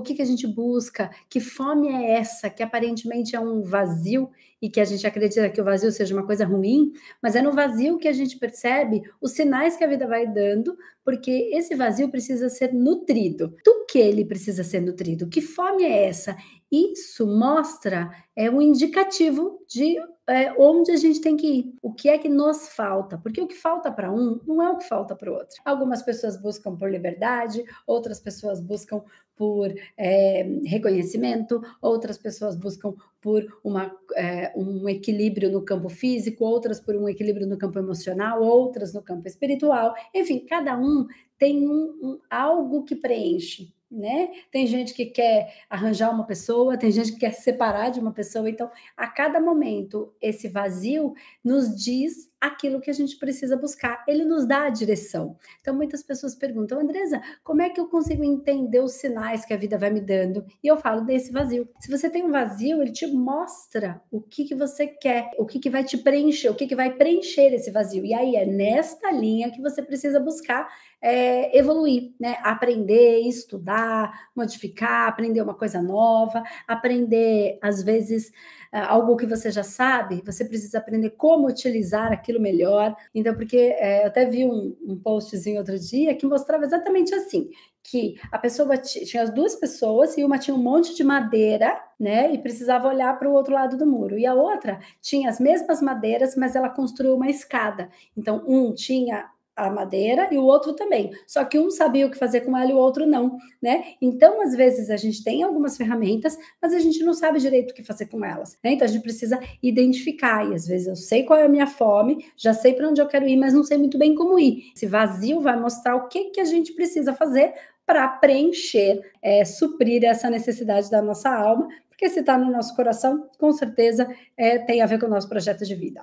o que, que a gente busca, que fome é essa, que aparentemente é um vazio e que a gente acredita que o vazio seja uma coisa ruim, mas é no vazio que a gente percebe os sinais que a vida vai dando, porque esse vazio precisa ser nutrido. Do que ele precisa ser nutrido? Que fome é essa? Isso mostra, é um indicativo de é, onde a gente tem que ir, o que é que nos falta, porque o que falta para um não é o que falta para o outro. Algumas pessoas buscam por liberdade, outras pessoas buscam por é, reconhecimento, outras pessoas buscam por uma, é, um equilíbrio no campo físico, outras por um equilíbrio no campo emocional, outras no campo espiritual. Enfim, cada um tem um, um algo que preenche né? Tem gente que quer arranjar uma pessoa, tem gente que quer se separar de uma pessoa. Então, a cada momento, esse vazio nos diz aquilo que a gente precisa buscar. Ele nos dá a direção. Então, muitas pessoas perguntam, Andresa, como é que eu consigo entender os sinais que a vida vai me dando? E eu falo desse vazio. Se você tem um vazio, ele te mostra o que, que você quer, o que, que vai te preencher, o que, que vai preencher esse vazio. E aí é nesta linha que você precisa buscar é, evoluir, né? Aprender, estudar, modificar, aprender uma coisa nova, aprender, às vezes, é, algo que você já sabe, você precisa aprender como utilizar aquilo aquilo melhor. Então, porque é, eu até vi um, um postzinho outro dia que mostrava exatamente assim: que a pessoa tinha as duas pessoas e uma tinha um monte de madeira, né, e precisava olhar para o outro lado do muro. E a outra tinha as mesmas madeiras, mas ela construiu uma escada. Então, um tinha a madeira e o outro também. Só que um sabia o que fazer com ela e o outro não, né? Então, às vezes, a gente tem algumas ferramentas, mas a gente não sabe direito o que fazer com elas, né? Então, a gente precisa identificar. E às vezes eu sei qual é a minha fome, já sei para onde eu quero ir, mas não sei muito bem como ir. Esse vazio vai mostrar o que, que a gente precisa fazer para preencher, é, suprir essa necessidade da nossa alma, porque se está no nosso coração, com certeza é, tem a ver com o nosso projeto de vida.